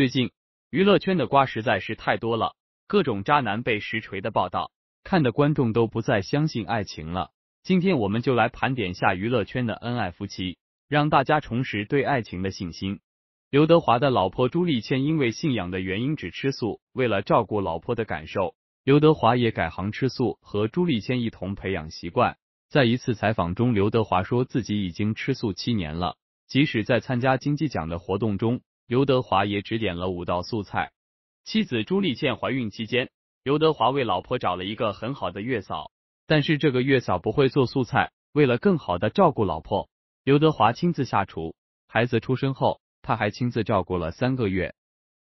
最近娱乐圈的瓜实在是太多了，各种渣男被实锤的报道，看的观众都不再相信爱情了。今天我们就来盘点下娱乐圈的恩爱夫妻，让大家重拾对爱情的信心。刘德华的老婆朱丽倩因为信仰的原因只吃素，为了照顾老婆的感受，刘德华也改行吃素，和朱丽倩一同培养习惯。在一次采访中，刘德华说自己已经吃素七年了，即使在参加金鸡奖的活动中。刘德华也只点了五道素菜。妻子朱丽倩怀孕期间，刘德华为老婆找了一个很好的月嫂，但是这个月嫂不会做素菜。为了更好的照顾老婆，刘德华亲自下厨。孩子出生后，他还亲自照顾了三个月。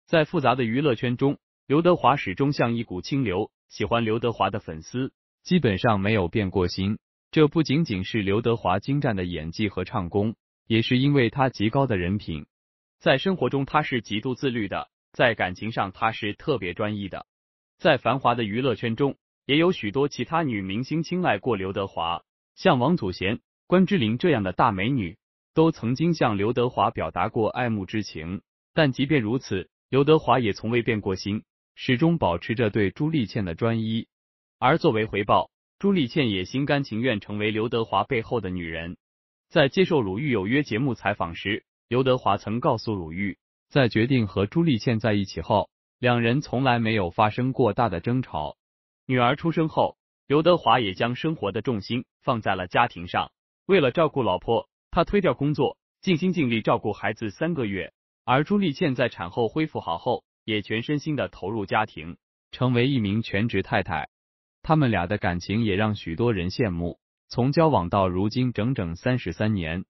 在复杂的娱乐圈中，刘德华始终像一股清流。喜欢刘德华的粉丝基本上没有变过心。这不仅仅是刘德华精湛的演技和唱功，也是因为他极高的人品。在生活中，他是极度自律的；在感情上，他是特别专一的。在繁华的娱乐圈中，也有许多其他女明星青睐过刘德华，像王祖贤、关之琳这样的大美女，都曾经向刘德华表达过爱慕之情。但即便如此，刘德华也从未变过心，始终保持着对朱丽倩的专一。而作为回报，朱丽倩也心甘情愿成为刘德华背后的女人。在接受《鲁豫有约》节目采访时，刘德华曾告诉鲁豫，在决定和朱丽倩在一起后，两人从来没有发生过大的争吵。女儿出生后，刘德华也将生活的重心放在了家庭上。为了照顾老婆，他推掉工作，尽心尽力照顾孩子三个月。而朱丽倩在产后恢复好后，也全身心的投入家庭，成为一名全职太太。他们俩的感情也让许多人羡慕。从交往到如今，整整三十三年。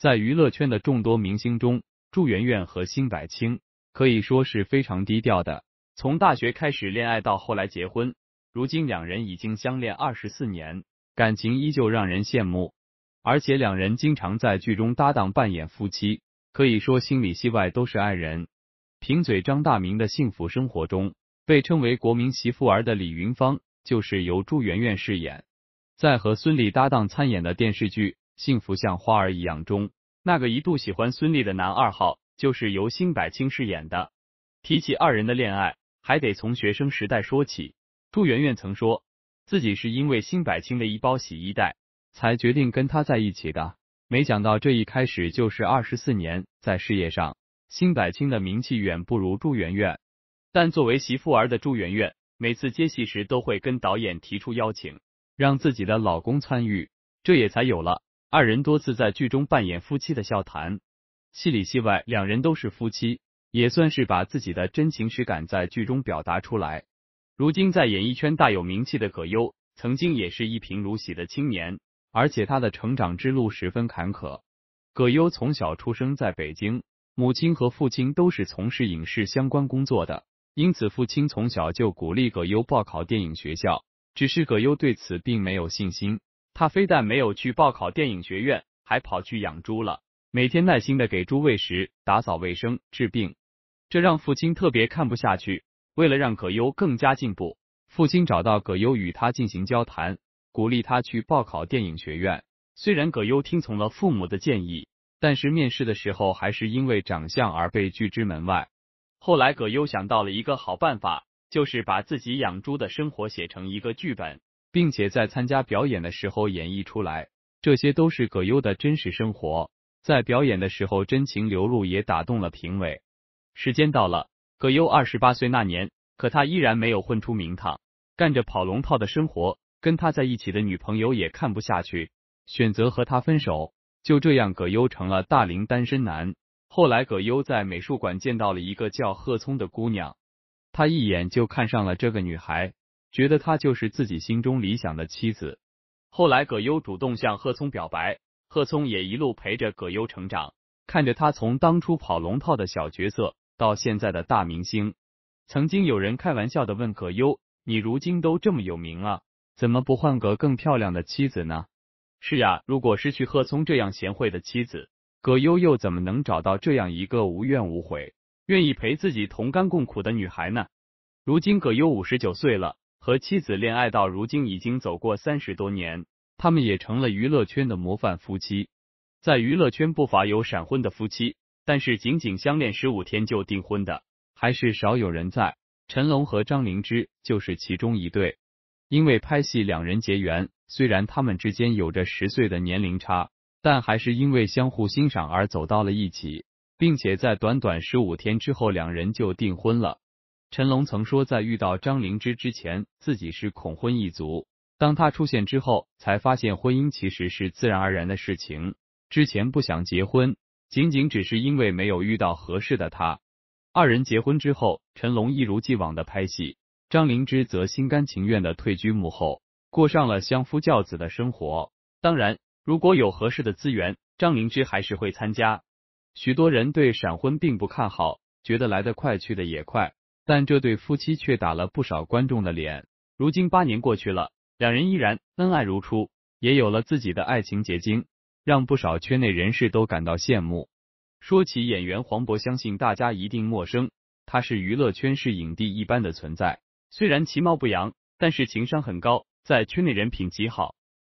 在娱乐圈的众多明星中，朱媛媛和辛柏青可以说是非常低调的。从大学开始恋爱，到后来结婚，如今两人已经相恋二十四年，感情依旧让人羡慕。而且两人经常在剧中搭档扮演夫妻，可以说心里戏外都是爱人。《贫嘴张大民的幸福生活》中被称为“国民媳妇儿”的李云芳，就是由朱媛媛饰演，在和孙俪搭档参演的电视剧。幸福像花儿一样中，那个一度喜欢孙俪的男二号就是由辛柏青饰演的。提起二人的恋爱，还得从学生时代说起。朱媛媛曾说自己是因为辛柏青的一包洗衣袋，才决定跟他在一起的。没想到这一开始就是二十四年。在事业上，辛柏青的名气远不如朱媛媛，但作为媳妇儿的朱媛媛，每次接戏时都会跟导演提出邀请，让自己的老公参与，这也才有了。二人多次在剧中扮演夫妻的笑谈，戏里戏外，两人都是夫妻，也算是把自己的真情实感在剧中表达出来。如今在演艺圈大有名气的葛优，曾经也是一贫如洗的青年，而且他的成长之路十分坎坷。葛优从小出生在北京，母亲和父亲都是从事影视相关工作的，因此父亲从小就鼓励葛优报考电影学校，只是葛优对此并没有信心。他非但没有去报考电影学院，还跑去养猪了。每天耐心的给猪喂食、打扫卫生、治病，这让父亲特别看不下去。为了让葛优更加进步，父亲找到葛优与他进行交谈，鼓励他去报考电影学院。虽然葛优听从了父母的建议，但是面试的时候还是因为长相而被拒之门外。后来，葛优想到了一个好办法，就是把自己养猪的生活写成一个剧本。并且在参加表演的时候演绎出来，这些都是葛优的真实生活。在表演的时候真情流露，也打动了评委。时间到了，葛优二十八岁那年，可他依然没有混出名堂，干着跑龙套的生活。跟他在一起的女朋友也看不下去，选择和他分手。就这样，葛优成了大龄单身男。后来，葛优在美术馆见到了一个叫贺聪的姑娘，他一眼就看上了这个女孩。觉得她就是自己心中理想的妻子。后来，葛优主动向贺聪表白，贺聪也一路陪着葛优成长，看着他从当初跑龙套的小角色到现在的大明星。曾经有人开玩笑的问葛优：“你如今都这么有名了，怎么不换个更漂亮的妻子呢？”是呀，如果失去贺聪这样贤惠的妻子，葛优又怎么能找到这样一个无怨无悔、愿意陪自己同甘共苦的女孩呢？如今，葛优五十九岁了。和妻子恋爱到如今已经走过三十多年，他们也成了娱乐圈的模范夫妻。在娱乐圈不乏有闪婚的夫妻，但是仅仅相恋十五天就订婚的还是少有人在。陈龙和张灵芝就是其中一对。因为拍戏两人结缘，虽然他们之间有着十岁的年龄差，但还是因为相互欣赏而走到了一起，并且在短短十五天之后，两人就订婚了。陈龙曾说，在遇到张灵芝之前，自己是恐婚一族。当他出现之后，才发现婚姻其实是自然而然的事情。之前不想结婚，仅仅只是因为没有遇到合适的他。二人结婚之后，陈龙一如既往的拍戏，张灵芝则心甘情愿的退居幕后，过上了相夫教子的生活。当然，如果有合适的资源，张灵芝还是会参加。许多人对闪婚并不看好，觉得来得快，去的也快。但这对夫妻却打了不少观众的脸。如今八年过去了，两人依然恩爱如初，也有了自己的爱情结晶，让不少圈内人士都感到羡慕。说起演员黄渤，相信大家一定陌生。他是娱乐圈是影帝一般的存在，虽然其貌不扬，但是情商很高，在圈内人品极好。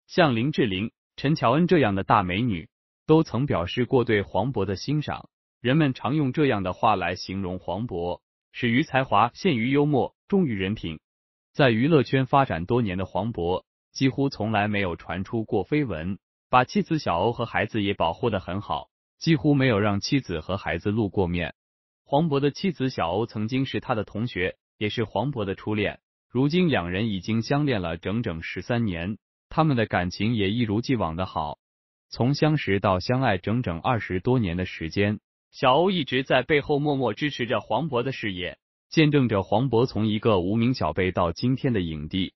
像林志玲、陈乔恩这样的大美女，都曾表示过对黄渤的欣赏。人们常用这样的话来形容黄渤。始于才华，陷于幽默，忠于人品。在娱乐圈发展多年的黄渤，几乎从来没有传出过绯闻，把妻子小欧和孩子也保护的很好，几乎没有让妻子和孩子露过面。黄渤的妻子小欧曾经是他的同学，也是黄渤的初恋。如今两人已经相恋了整整十三年，他们的感情也一如既往的好。从相识到相爱，整整二十多年的时间。小欧一直在背后默默支持着黄渤的事业，见证着黄渤从一个无名小辈到今天的影帝。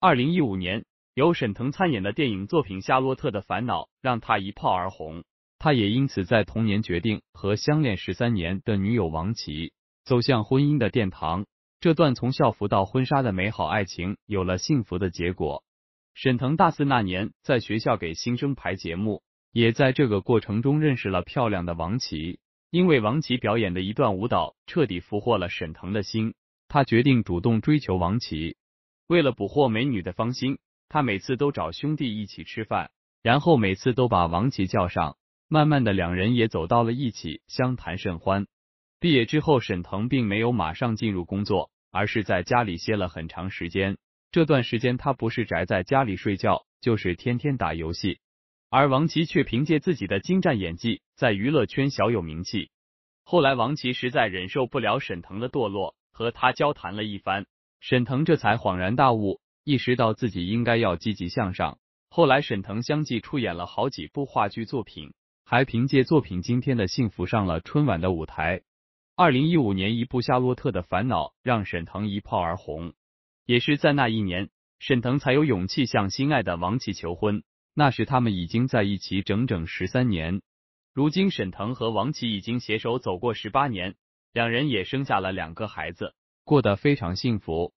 二零一五年，由沈腾参演的电影作品《夏洛特的烦恼》让他一炮而红，他也因此在同年决定和相恋十三年的女友王琦走向婚姻的殿堂。这段从校服到婚纱的美好爱情有了幸福的结果。沈腾大四那年，在学校给新生排节目，也在这个过程中认识了漂亮的王琦。因为王琦表演的一段舞蹈彻底俘获了沈腾的心，他决定主动追求王琦。为了捕获美女的芳心，他每次都找兄弟一起吃饭，然后每次都把王琦叫上。慢慢的，两人也走到了一起，相谈甚欢。毕业之后，沈腾并没有马上进入工作，而是在家里歇了很长时间。这段时间，他不是宅在家里睡觉，就是天天打游戏。而王琦却凭借自己的精湛演技，在娱乐圈小有名气。后来，王琦实在忍受不了沈腾的堕落，和他交谈了一番，沈腾这才恍然大悟，意识到自己应该要积极向上。后来，沈腾相继出演了好几部话剧作品，还凭借作品《今天的幸福》上了春晚的舞台。二零一五年，一部《夏洛特的烦恼》让沈腾一炮而红。也是在那一年，沈腾才有勇气向心爱的王琦求婚。那时他们已经在一起整整十三年，如今沈腾和王琦已经携手走过十八年，两人也生下了两个孩子，过得非常幸福。